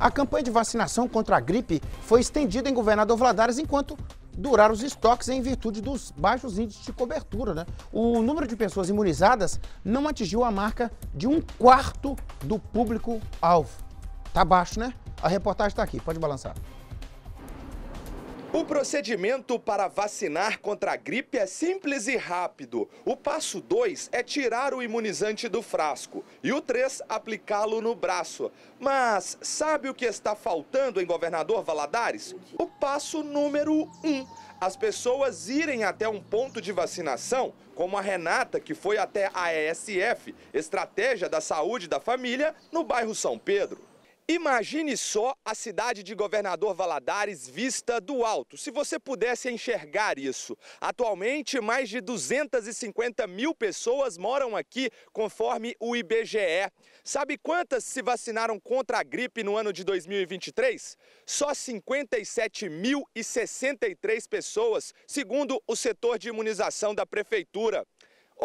A campanha de vacinação contra a gripe foi estendida em Governador Valadares enquanto duraram os estoques em virtude dos baixos índices de cobertura. Né? O número de pessoas imunizadas não atingiu a marca de um quarto do público-alvo. Tá baixo, né? A reportagem está aqui, pode balançar. O procedimento para vacinar contra a gripe é simples e rápido. O passo 2 é tirar o imunizante do frasco e o 3 aplicá-lo no braço. Mas sabe o que está faltando em Governador Valadares? O passo número 1. Um, as pessoas irem até um ponto de vacinação, como a Renata, que foi até a ESF, Estratégia da Saúde da Família, no bairro São Pedro. Imagine só a cidade de Governador Valadares vista do alto, se você pudesse enxergar isso. Atualmente, mais de 250 mil pessoas moram aqui, conforme o IBGE. Sabe quantas se vacinaram contra a gripe no ano de 2023? Só 57.063 pessoas, segundo o setor de imunização da Prefeitura.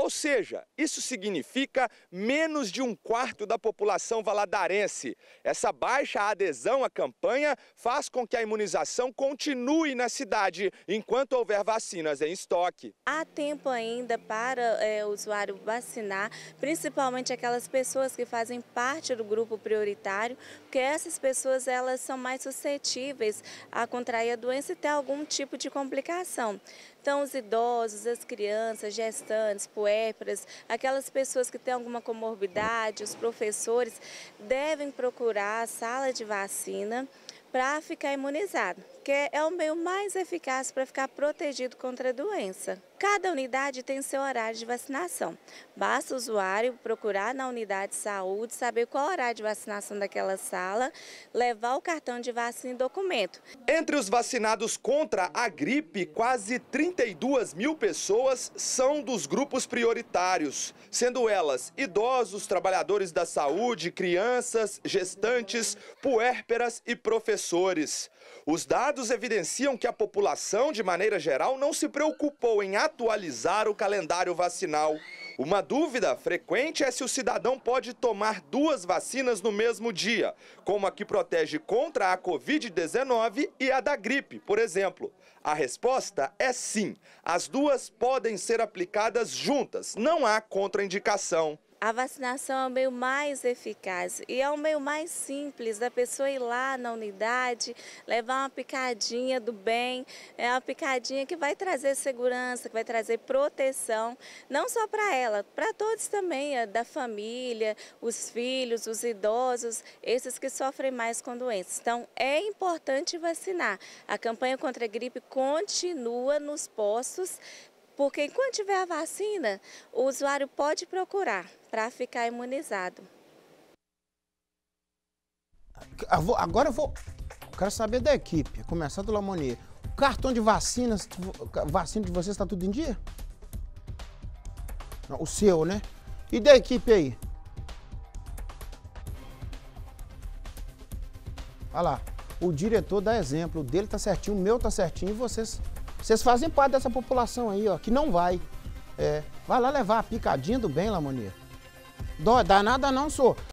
Ou seja, isso significa menos de um quarto da população valadarense. Essa baixa adesão à campanha faz com que a imunização continue na cidade enquanto houver vacinas em estoque. Há tempo ainda para é, o usuário vacinar, principalmente aquelas pessoas que fazem parte do grupo prioritário, porque essas pessoas elas são mais suscetíveis a contrair a doença e ter algum tipo de complicação. Então, os idosos, as crianças, gestantes, puerpes, puérperas, aquelas pessoas que têm alguma comorbidade, os professores, devem procurar a sala de vacina para ficar imunizado porque é o meio mais eficaz para ficar protegido contra a doença. Cada unidade tem seu horário de vacinação. Basta o usuário procurar na unidade de saúde, saber qual horário de vacinação daquela sala, levar o cartão de vacina e documento. Entre os vacinados contra a gripe, quase 32 mil pessoas são dos grupos prioritários, sendo elas idosos, trabalhadores da saúde, crianças, gestantes, puérperas e professores. Os dados Dados evidenciam que a população, de maneira geral, não se preocupou em atualizar o calendário vacinal. Uma dúvida frequente é se o cidadão pode tomar duas vacinas no mesmo dia, como a que protege contra a Covid-19 e a da gripe, por exemplo. A resposta é sim. As duas podem ser aplicadas juntas, não há contraindicação. A vacinação é o meio mais eficaz e é o meio mais simples da pessoa ir lá na unidade, levar uma picadinha do bem, é uma picadinha que vai trazer segurança, que vai trazer proteção, não só para ela, para todos também, é da família, os filhos, os idosos, esses que sofrem mais com doenças. Então, é importante vacinar. A campanha contra a gripe continua nos postos, porque enquanto tiver a vacina, o usuário pode procurar para ficar imunizado. Ah, agora eu vou. Quero saber da equipe, começando do monier O cartão de vacinas, vacina de vocês está tudo em dia? Não, o seu, né? E da equipe aí? Olha lá. O diretor dá exemplo. O dele tá certinho, o meu tá certinho e vocês vocês fazem parte dessa população aí, ó, que não vai. É, vai lá levar a picadinha do bem, Lamoni. Danada não sou.